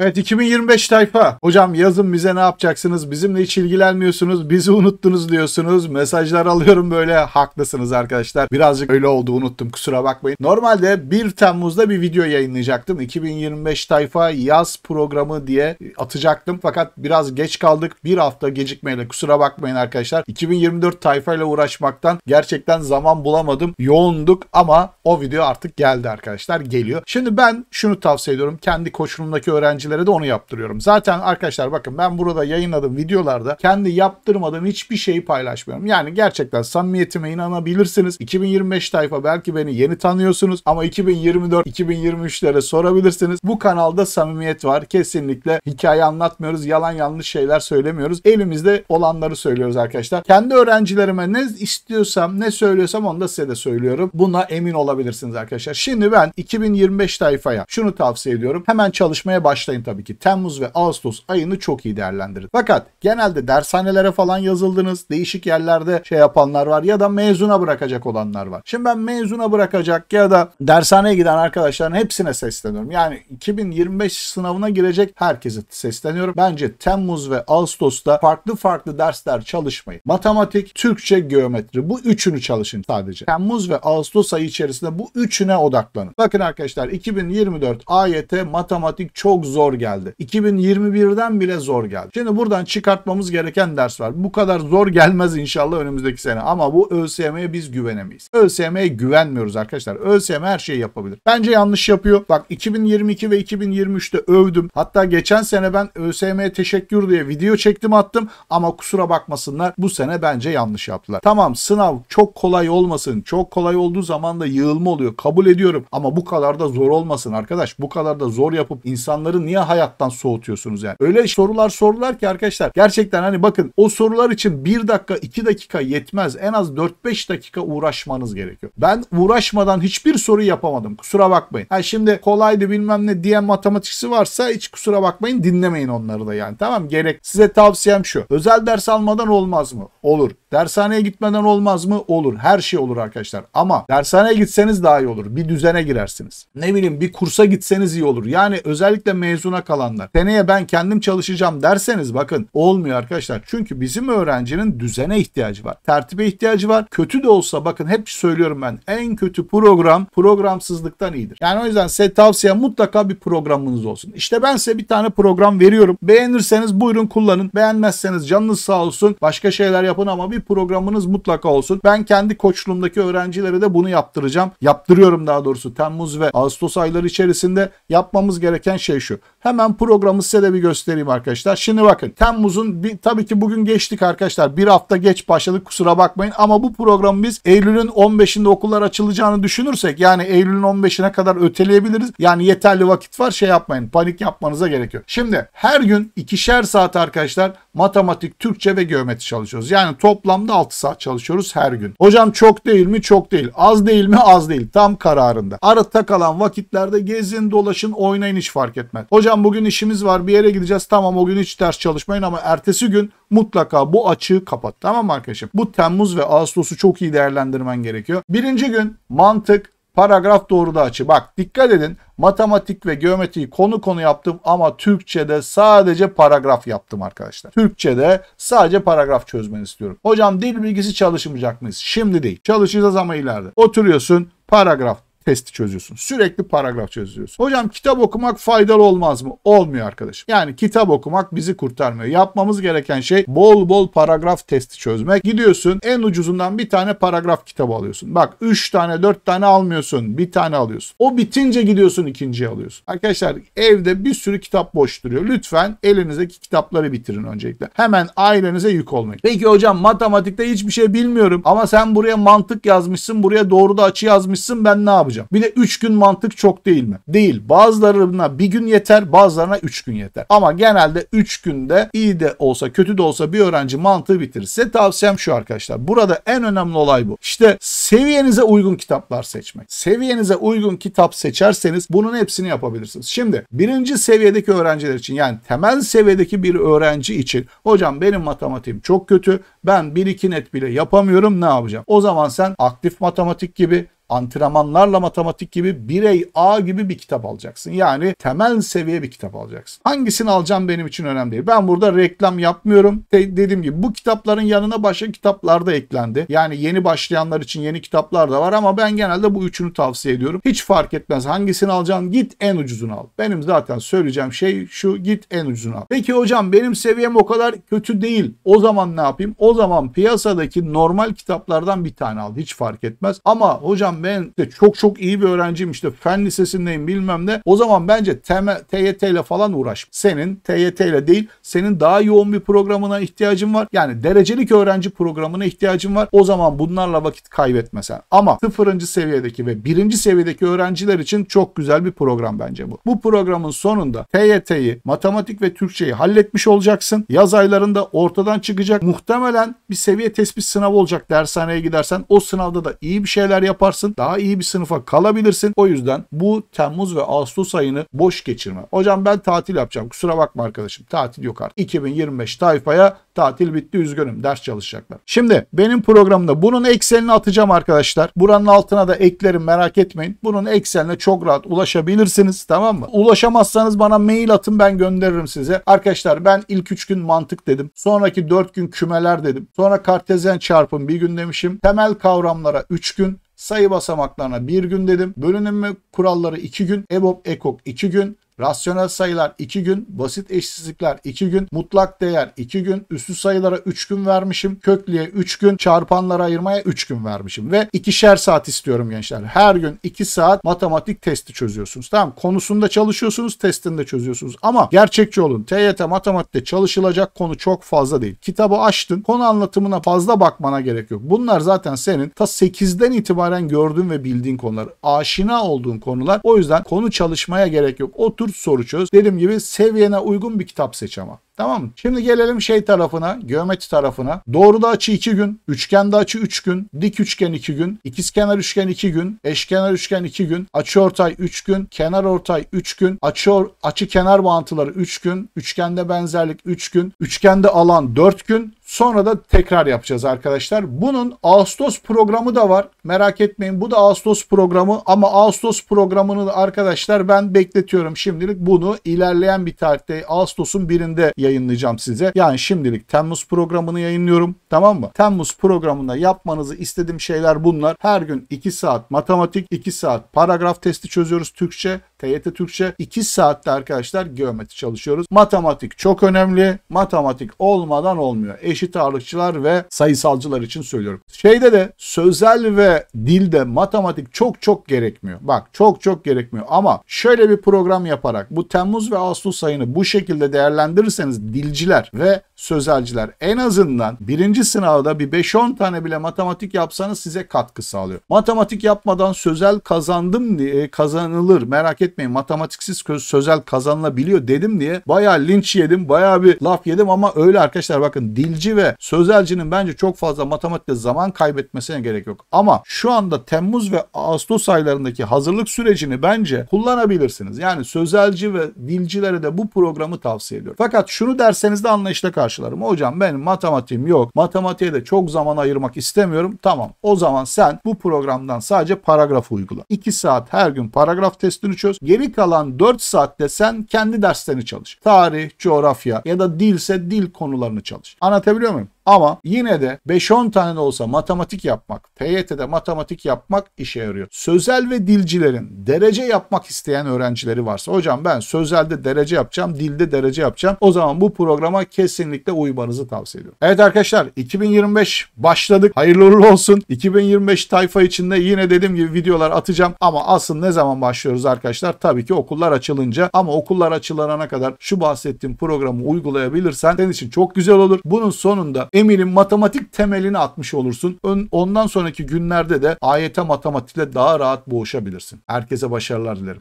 Evet 2025 tayfa. Hocam yazın bize ne yapacaksınız? Bizimle hiç ilgilenmiyorsunuz. Bizi unuttunuz diyorsunuz. Mesajlar alıyorum böyle. Haklısınız arkadaşlar. Birazcık öyle oldu unuttum. Kusura bakmayın. Normalde 1 Temmuz'da bir video yayınlayacaktım. 2025 tayfa yaz programı diye atacaktım. Fakat biraz geç kaldık. Bir hafta gecikmeyle kusura bakmayın arkadaşlar. 2024 tayfayla uğraşmaktan gerçekten zaman bulamadım. Yoğunduk ama o video artık geldi arkadaşlar. Geliyor. Şimdi ben şunu tavsiye ediyorum. Kendi koşulumdaki öğrenci öğrencilere de onu yaptırıyorum. Zaten arkadaşlar bakın ben burada yayınladığım videolarda kendi yaptırmadığım hiçbir şeyi paylaşmıyorum. Yani gerçekten samimiyetime inanabilirsiniz. 2025 tayfa belki beni yeni tanıyorsunuz ama 2024-2023'lere sorabilirsiniz. Bu kanalda samimiyet var. Kesinlikle hikaye anlatmıyoruz. Yalan yanlış şeyler söylemiyoruz. Elimizde olanları söylüyoruz arkadaşlar. Kendi öğrencilerime ne istiyorsam ne söylüyorsam onu da size de söylüyorum. Buna emin olabilirsiniz arkadaşlar. Şimdi ben 2025 tayfaya şunu tavsiye ediyorum. Hemen çalışmaya başlayın varsayın tabii ki Temmuz ve Ağustos ayını çok iyi değerlendirin. Fakat genelde dershanelere falan yazıldınız. Değişik yerlerde şey yapanlar var ya da mezuna bırakacak olanlar var. Şimdi ben mezuna bırakacak ya da dershaneye giden arkadaşların hepsine sesleniyorum. Yani 2025 sınavına girecek herkese sesleniyorum. Bence Temmuz ve Ağustos'ta farklı farklı dersler çalışmayın. Matematik, Türkçe, geometri bu üçünü çalışın sadece. Temmuz ve Ağustos ayı içerisinde bu üçüne odaklanın. Bakın arkadaşlar 2024 AYT matematik çok zor zor geldi. 2021'den bile zor geldi. Şimdi buradan çıkartmamız gereken ders var. Bu kadar zor gelmez inşallah önümüzdeki sene ama bu ÖSYM'ye biz güvenemeyiz. ÖSYM'ye güvenmiyoruz arkadaşlar. ÖSYM her şeyi yapabilir. Bence yanlış yapıyor. Bak 2022 ve 2023'te övdüm. Hatta geçen sene ben ÖSYM'ye teşekkür diye video çektim attım ama kusura bakmasınlar bu sene bence yanlış yaptılar. Tamam sınav çok kolay olmasın. Çok kolay olduğu zaman da yığılma oluyor. Kabul ediyorum ama bu kadar da zor olmasın arkadaş. Bu kadar da zor yapıp insanların niye niye hayattan soğutuyorsunuz yani? Öyle sorular sorular ki arkadaşlar gerçekten hani bakın o sorular için bir dakika iki dakika yetmez. En az 4-5 dakika uğraşmanız gerekiyor. Ben uğraşmadan hiçbir soru yapamadım. Kusura bakmayın. Ha şimdi kolaydı bilmem ne diyen matematikçisi varsa hiç kusura bakmayın dinlemeyin onları da yani. Tamam gerek. Size tavsiyem şu. Özel ders almadan olmaz mı? Olur. Dershaneye gitmeden olmaz mı? Olur. Her şey olur arkadaşlar. Ama dershaneye gitseniz daha iyi olur. Bir düzene girersiniz. Ne bileyim bir kursa gitseniz iyi olur. Yani özellikle mezun mezuna kalanlar seneye ben kendim çalışacağım derseniz bakın olmuyor arkadaşlar. Çünkü bizim öğrencinin düzene ihtiyacı var. Tertibe ihtiyacı var. Kötü de olsa bakın hep söylüyorum ben en kötü program programsızlıktan iyidir. Yani o yüzden size tavsiye mutlaka bir programınız olsun. İşte ben size bir tane program veriyorum. Beğenirseniz buyurun kullanın. Beğenmezseniz canınız sağ olsun. Başka şeyler yapın ama bir programınız mutlaka olsun. Ben kendi koçluğumdaki öğrencilere de bunu yaptıracağım. Yaptırıyorum daha doğrusu Temmuz ve Ağustos ayları içerisinde yapmamız gereken şey şu. Hemen programı size de bir göstereyim arkadaşlar. Şimdi bakın Temmuz'un bir, tabii ki bugün geçtik arkadaşlar. Bir hafta geç başladık kusura bakmayın. Ama bu programı biz Eylül'ün 15'inde okullar açılacağını düşünürsek yani Eylül'ün 15'ine kadar öteleyebiliriz. Yani yeterli vakit var şey yapmayın panik yapmanıza gerekiyor. Şimdi her gün ikişer saat arkadaşlar matematik, Türkçe ve geometri çalışıyoruz. Yani toplamda 6 saat çalışıyoruz her gün. Hocam çok değil mi? Çok değil. Az değil mi? Az değil. Tam kararında. Arada kalan vakitlerde gezin, dolaşın, oynayın hiç fark etmez. Hocam bugün işimiz var bir yere gideceğiz. Tamam o gün hiç ders çalışmayın ama ertesi gün mutlaka bu açığı kapat. Tamam arkadaşım? Bu Temmuz ve Ağustos'u çok iyi değerlendirmen gerekiyor. Birinci gün mantık, Paragraf doğru da açı. Bak dikkat edin matematik ve geometriyi konu konu yaptım ama Türkçe'de sadece paragraf yaptım arkadaşlar. Türkçe'de sadece paragraf çözmeni istiyorum. Hocam dil bilgisi çalışmayacak mıyız? Şimdi değil. Çalışacağız ama ileride. Oturuyorsun paragraf testi çözüyorsun. Sürekli paragraf çözüyorsun. Hocam kitap okumak faydalı olmaz mı? Olmuyor arkadaşım. Yani kitap okumak bizi kurtarmıyor. Yapmamız gereken şey bol bol paragraf testi çözmek. Gidiyorsun en ucuzundan bir tane paragraf kitabı alıyorsun. Bak 3 tane 4 tane almıyorsun. Bir tane alıyorsun. O bitince gidiyorsun ikinciye alıyorsun. Arkadaşlar evde bir sürü kitap boş duruyor. Lütfen elinizdeki kitapları bitirin öncelikle. Hemen ailenize yük olmayın. Peki hocam matematikte hiçbir şey bilmiyorum ama sen buraya mantık yazmışsın, buraya doğru da açı yazmışsın ben ne yapacağım? hocam. Bir de 3 gün mantık çok değil mi? Değil. Bazılarına bir gün yeter, bazılarına 3 gün yeter. Ama genelde 3 günde iyi de olsa, kötü de olsa bir öğrenci mantığı bitirirse tavsiyem şu arkadaşlar. Burada en önemli olay bu. İşte seviyenize uygun kitaplar seçmek. Seviyenize uygun kitap seçerseniz bunun hepsini yapabilirsiniz. Şimdi birinci seviyedeki öğrenciler için yani temel seviyedeki bir öğrenci için hocam benim matematiğim çok kötü. Ben 1-2 net bile yapamıyorum ne yapacağım? O zaman sen aktif matematik gibi antrenmanlarla matematik gibi birey A gibi bir kitap alacaksın. Yani temel seviye bir kitap alacaksın. Hangisini alacağım benim için önemli değil. Ben burada reklam yapmıyorum. De- dediğim gibi bu kitapların yanına başka kitaplar da eklendi. Yani yeni başlayanlar için yeni kitaplar da var ama ben genelde bu üçünü tavsiye ediyorum. Hiç fark etmez hangisini alacaksın git en ucuzunu al. Benim zaten söyleyeceğim şey şu git en ucuzunu al. Peki hocam benim seviyem o kadar kötü değil. O zaman ne yapayım? O zaman piyasadaki normal kitaplardan bir tane al. Hiç fark etmez. Ama hocam ben de çok çok iyi bir öğrenciyim işte fen lisesindeyim bilmem ne. O zaman bence TYT ile falan uğraş. Senin TYT ile değil senin daha yoğun bir programına ihtiyacın var. Yani derecelik öğrenci programına ihtiyacın var. O zaman bunlarla vakit kaybetme sen. Ama sıfırıncı seviyedeki ve birinci seviyedeki öğrenciler için çok güzel bir program bence bu. Bu programın sonunda TYT'yi, matematik ve Türkçeyi halletmiş olacaksın. Yaz aylarında ortadan çıkacak. Muhtemelen bir seviye tespit sınavı olacak dershaneye gidersen. O sınavda da iyi bir şeyler yaparsın kalabilirsin. Daha iyi bir sınıfa kalabilirsin. O yüzden bu Temmuz ve Ağustos ayını boş geçirme. Hocam ben tatil yapacağım. Kusura bakma arkadaşım. Tatil yok artık. 2025 tayfaya tatil bitti üzgünüm. Ders çalışacaklar. Şimdi benim programda bunun eksenini atacağım arkadaşlar. Buranın altına da eklerim merak etmeyin. Bunun eksenine çok rahat ulaşabilirsiniz tamam mı? Ulaşamazsanız bana mail atın ben gönderirim size. Arkadaşlar ben ilk 3 gün mantık dedim. Sonraki 4 gün kümeler dedim. Sonra kartezyen çarpım bir gün demişim. Temel kavramlara 3 gün. Sayı basamaklarına bir gün dedim. Bölünme kuralları iki gün. EBOB, EKOK iki gün. Rasyonel sayılar 2 gün, basit eşsizlikler 2 gün, mutlak değer 2 gün, üstü sayılara 3 gün vermişim, köklüye 3 gün, çarpanlara ayırmaya 3 gün vermişim ve ikişer saat istiyorum gençler. Her gün 2 saat matematik testi çözüyorsunuz. Tamam konusunda çalışıyorsunuz, testinde çözüyorsunuz ama gerçekçi olun. TYT matematikte çalışılacak konu çok fazla değil. Kitabı açtın, konu anlatımına fazla bakmana gerek yok. Bunlar zaten senin ta 8'den itibaren gördüğün ve bildiğin konular, aşina olduğun konular. O yüzden konu çalışmaya gerek yok. Otur soru çöz. Dediğim gibi seviyene uygun bir kitap seç ama. Tamam mı? Şimdi gelelim şey tarafına, geometri tarafına. Doğruda açı 2 gün, üçgende açı 3 üç gün, dik üçgen 2 gün, ikizkenar üçgen 2 gün, eşkenar üçgen 2 gün, açı ortay 3 gün, kenar ortay 3 gün, açı or, açı kenar bağıntıları 3 üç gün, üçgende benzerlik 3 üç gün, üçgende alan 4 gün, Sonra da tekrar yapacağız arkadaşlar. Bunun Ağustos programı da var. Merak etmeyin bu da Ağustos programı ama Ağustos programını arkadaşlar ben bekletiyorum şimdilik. Bunu ilerleyen bir tarihte Ağustos'un birinde yayınlayacağım size. Yani şimdilik Temmuz programını yayınlıyorum. Tamam mı? Temmuz programında yapmanızı istediğim şeyler bunlar. Her gün 2 saat matematik, 2 saat paragraf testi çözüyoruz Türkçe. TYT Türkçe 2 saatte arkadaşlar geometri çalışıyoruz. Matematik çok önemli. Matematik olmadan olmuyor. Eşit ağırlıkçılar ve sayısalcılar için söylüyorum. Şeyde de sözel ve dilde matematik çok çok gerekmiyor. Bak çok çok gerekmiyor ama şöyle bir program yaparak bu Temmuz ve Ağustos ayını bu şekilde değerlendirirseniz dilciler ve sözelciler en azından birinci sınavda bir 5-10 tane bile matematik yapsanız size katkı sağlıyor. Matematik yapmadan sözel kazandım diye kazanılır merak etmeyin etmeyin. Matematiksiz sözel kazanılabiliyor dedim diye bayağı linç yedim. Bayağı bir laf yedim ama öyle arkadaşlar bakın dilci ve sözelcinin bence çok fazla matematikte zaman kaybetmesine gerek yok. Ama şu anda Temmuz ve Ağustos aylarındaki hazırlık sürecini bence kullanabilirsiniz. Yani sözelci ve dilcilere de bu programı tavsiye ediyorum. Fakat şunu derseniz de anlayışla karşılarım. Hocam benim matematiğim yok. Matematiğe de çok zaman ayırmak istemiyorum. Tamam o zaman sen bu programdan sadece paragraf uygula. 2 saat her gün paragraf testini çöz. Geri kalan 4 saatte sen kendi derslerini çalış. Tarih, coğrafya ya da dilse dil konularını çalış. Anlatabiliyor muyum? Ama yine de 5-10 tane de olsa matematik yapmak, TYT'de matematik yapmak işe yarıyor. Sözel ve dilcilerin derece yapmak isteyen öğrencileri varsa hocam ben sözelde derece yapacağım, dilde derece yapacağım. O zaman bu programa kesinlikle uymanızı tavsiye ediyorum. Evet arkadaşlar 2025 başladık. Hayırlı uğurlu olsun. 2025 tayfa içinde yine dediğim gibi videolar atacağım ama asıl ne zaman başlıyoruz arkadaşlar? Tabii ki okullar açılınca ama okullar açılana kadar şu bahsettiğim programı uygulayabilirsen senin için çok güzel olur. Bunun sonunda Eminim matematik temelini atmış olursun. Ondan sonraki günlerde de AYT e matematikle daha rahat boğuşabilirsin. Herkese başarılar dilerim.